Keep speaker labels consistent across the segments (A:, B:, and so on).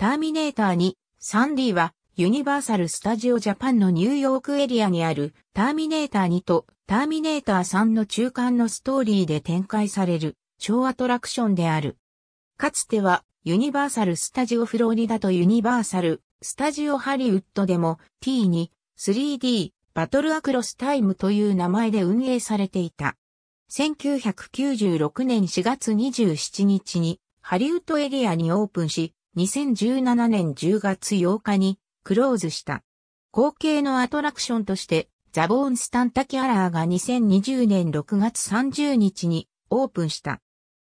A: ターミネーター2、3D は、ユニバーサル・スタジオ・ジャパンのニューヨークエリアにある、ターミネーター2と、ターミネーター3の中間のストーリーで展開される、超アトラクションである。かつては、ユニバーサル・スタジオ・フロリダとユニバーサル・スタジオ・ハリウッドでも、T2、3D、バトルアクロスタイムという名前で運営されていた。1996年4月27日に、ハリウッドエリアにオープンし、2017年10月8日にクローズした。後継のアトラクションとして、ザボーンスタンタキャラーが2020年6月30日にオープンした。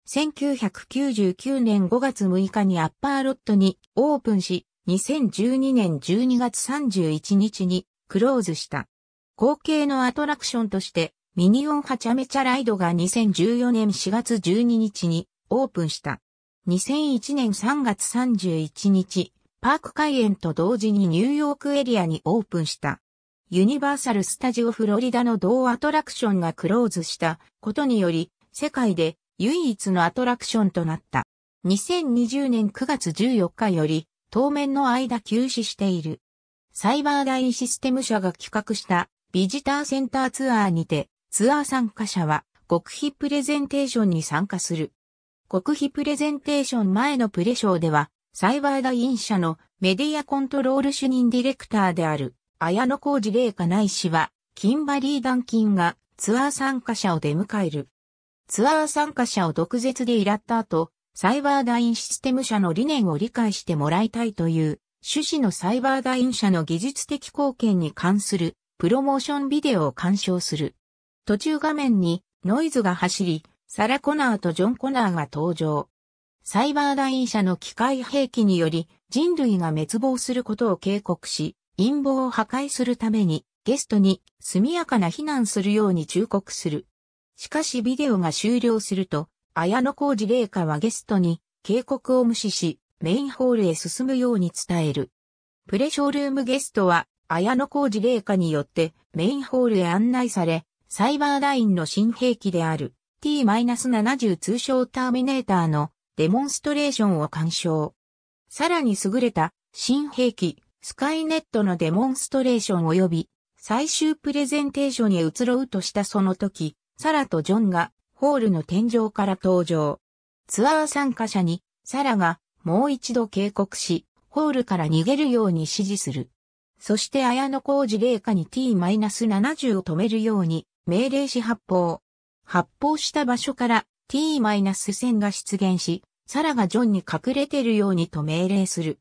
A: 1999年5月6日にアッパーロットにオープンし、2012年12月31日にクローズした。後継のアトラクションとして、ミニオンハチャメチャライドが2014年4月12日にオープンした。2001年3月31日、パーク開園と同時にニューヨークエリアにオープンした。ユニバーサル・スタジオ・フロリダの同アトラクションがクローズしたことにより、世界で唯一のアトラクションとなった。2020年9月14日より、当面の間休止している。サイバーダイシステム社が企画したビジターセンターツアーにて、ツアー参加者は極秘プレゼンテーションに参加する。国費プレゼンテーション前のプレショーでは、サイバーダイン社のメディアコントロール主任ディレクターである、綾野浩二玲香内氏は、キンバリー・ダンキンがツアー参加者を出迎える。ツアー参加者を毒舌でいらった後、サイバーダインシステム社の理念を理解してもらいたいという、趣旨のサイバーダイン社の技術的貢献に関するプロモーションビデオを鑑賞する。途中画面にノイズが走り、サラ・コナーとジョン・コナーが登場。サイバーダイン社の機械兵器により人類が滅亡することを警告し、陰謀を破壊するためにゲストに速やかな避難するように忠告する。しかしビデオが終了すると、綾野浩二玲香はゲストに警告を無視し、メインホールへ進むように伝える。プレショールームゲストは、綾野浩二玲香によってメインホールへ案内され、サイバーダインの新兵器である TT-70 通称ターミネーターのデモンストレーションを鑑賞。さらに優れた新兵器スカイネットのデモンストレーション及び最終プレゼンテーションへ移ろうとしたその時、サラとジョンがホールの天井から登場。ツアー参加者にサラがもう一度警告し、ホールから逃げるように指示する。そして綾小路麗華に T-70 を止めるように命令し発砲。発砲した場所から T-1000 が出現し、サラがジョンに隠れてるようにと命令する。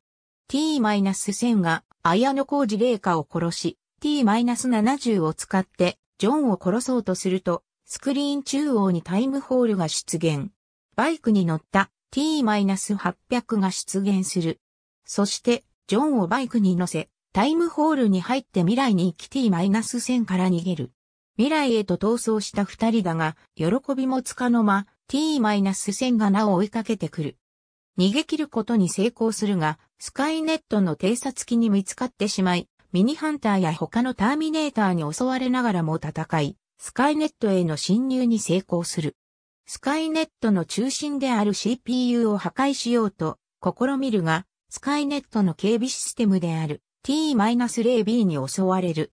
A: T-1000 が綾工事玲香を殺し、T-70 を使ってジョンを殺そうとすると、スクリーン中央にタイムホールが出現。バイクに乗った T-800 が出現する。そして、ジョンをバイクに乗せ、タイムホールに入って未来に行き T-1000 から逃げる。未来へと逃走した二人だが、喜びもつかの間、t-1000 がなお追いかけてくる。逃げ切ることに成功するが、スカイネットの偵察機に見つかってしまい、ミニハンターや他のターミネーターに襲われながらも戦い、スカイネットへの侵入に成功する。スカイネットの中心である CPU を破壊しようと試みるが、スカイネットの警備システムである t-0b に襲われる。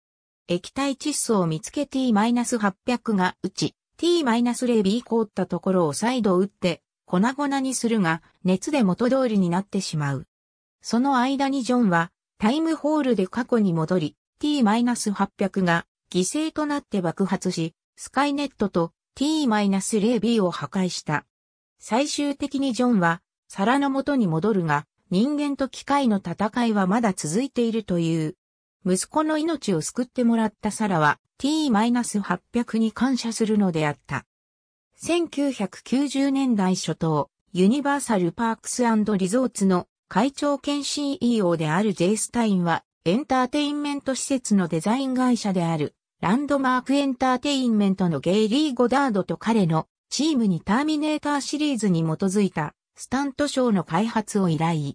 A: 液体窒素を見つけ T-800 が打ち、T-0B 凍ったところを再度打って粉々にするが熱で元通りになってしまう。その間にジョンはタイムホールで過去に戻り T-800 が犠牲となって爆発し、スカイネットと T-0B を破壊した。最終的にジョンは皿の元に戻るが人間と機械の戦いはまだ続いているという。息子の命を救ってもらったサラは T-800 に感謝するのであった。1990年代初頭、ユニバーサル・パークスリゾーツの会長兼 CEO であるジェイスタインは、エンターテインメント施設のデザイン会社である、ランドマークエンターテインメントのゲイリー・ゴダードと彼のチームにターミネーターシリーズに基づいたスタントショーの開発を依頼。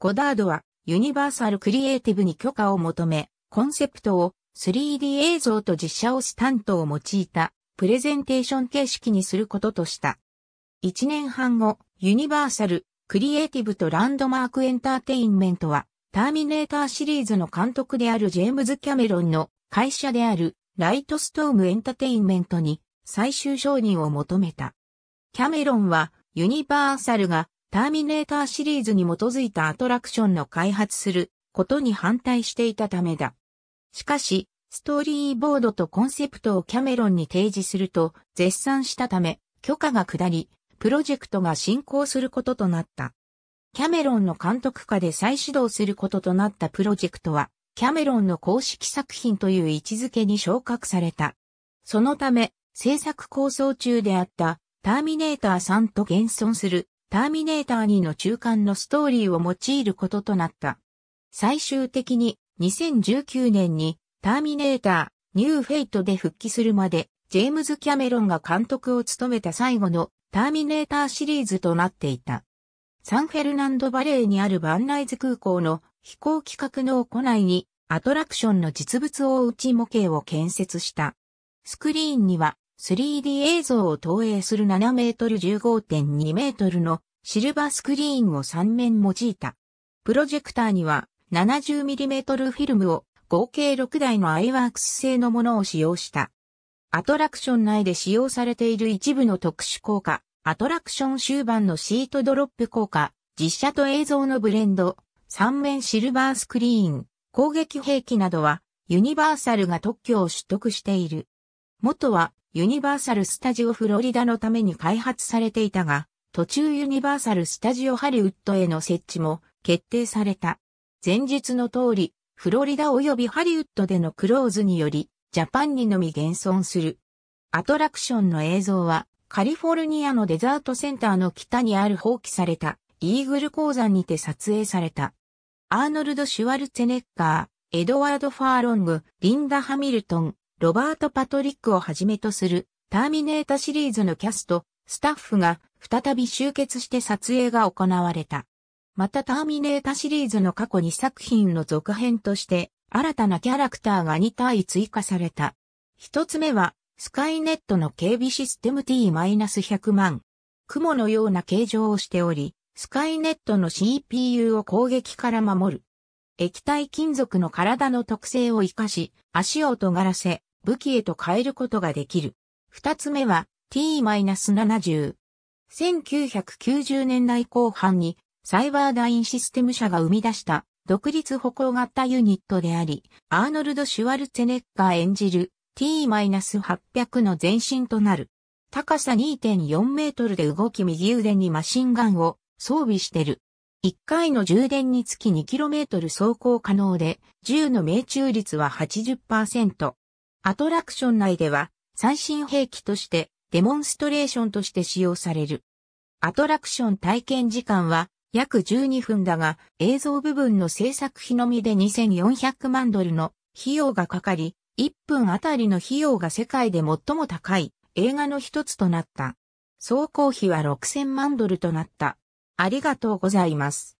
A: ゴダードはユニバーサルクリエイティブに許可を求め、コンセプトを 3D 映像と実写をスタントを用いたプレゼンテーション形式にすることとした。1年半後、ユニバーサルクリエイティブとランドマークエンターテインメントは、ターミネーターシリーズの監督であるジェームズ・キャメロンの会社であるライトストームエンタテインメントに最終承認を求めた。キャメロンはユニバーサルがターミネーターシリーズに基づいたアトラクションの開発することに反対していたためだ。しかし、ストーリーボードとコンセプトをキャメロンに提示すると絶賛したため、許可が下り、プロジェクトが進行することとなった。キャメロンの監督下で再始動することとなったプロジェクトは、キャメロンの公式作品という位置づけに昇格された。そのため、制作構想中であったターミネーターさんと現存するターミネーター2の中間のストーリーを用いることとなった。最終的に2019年にターミネーターニューフェイトで復帰するまでジェームズ・キャメロンが監督を務めた最後のターミネーターシリーズとなっていた。サンフェルナンドバレーにあるバンライズ空港の飛行企格納庫内にアトラクションの実物を打ち模型を建設した。スクリーンには 3D 映像を投影する7メートル15.2メートルのシルバースクリーンを3面用いた。プロジェクターには 70mm フィルムを合計6台のアイワークス製のものを使用した。アトラクション内で使用されている一部の特殊効果、アトラクション終盤のシートドロップ効果、実写と映像のブレンド、3面シルバースクリーン、攻撃兵器などはユニバーサルが特許を取得している。元はユニバーサル・スタジオ・フロリダのために開発されていたが、途中ユニバーサル・スタジオ・ハリウッドへの設置も決定された。前述の通り、フロリダ及びハリウッドでのクローズにより、ジャパンにのみ現存する。アトラクションの映像は、カリフォルニアのデザートセンターの北にある放棄されたイーグル鉱山にて撮影された。アーノルド・シュワルツェネッガー、エドワード・ファーロング、リンダ・ハミルトン、ロバート・パトリックをはじめとするターミネータシリーズのキャスト、スタッフが再び集結して撮影が行われた。またターミネータシリーズの過去2作品の続編として新たなキャラクターが2体追加された。一つ目はスカイネットの警備システム T-100 万。雲のような形状をしており、スカイネットの CPU を攻撃から守る。液体金属の体の特性を活かし、足を尖らせ、武器へと変えることができる。二つ目は T-70。1990年代後半にサイバーダインシステム社が生み出した独立歩行型ユニットであり、アーノルド・シュワルツェネッガー演じる T-800 の前身となる。高さ2.4メートルで動き右腕にマシンガンを装備してる。1回の充電につき2トル走行可能で、銃の命中率は80%。アトラクション内では最新兵器としてデモンストレーションとして使用される。アトラクション体験時間は約12分だが映像部分の制作費のみで2400万ドルの費用がかかり、1分あたりの費用が世界で最も高い映画の一つとなった。総工費は6000万ドルとなった。ありがとうございます。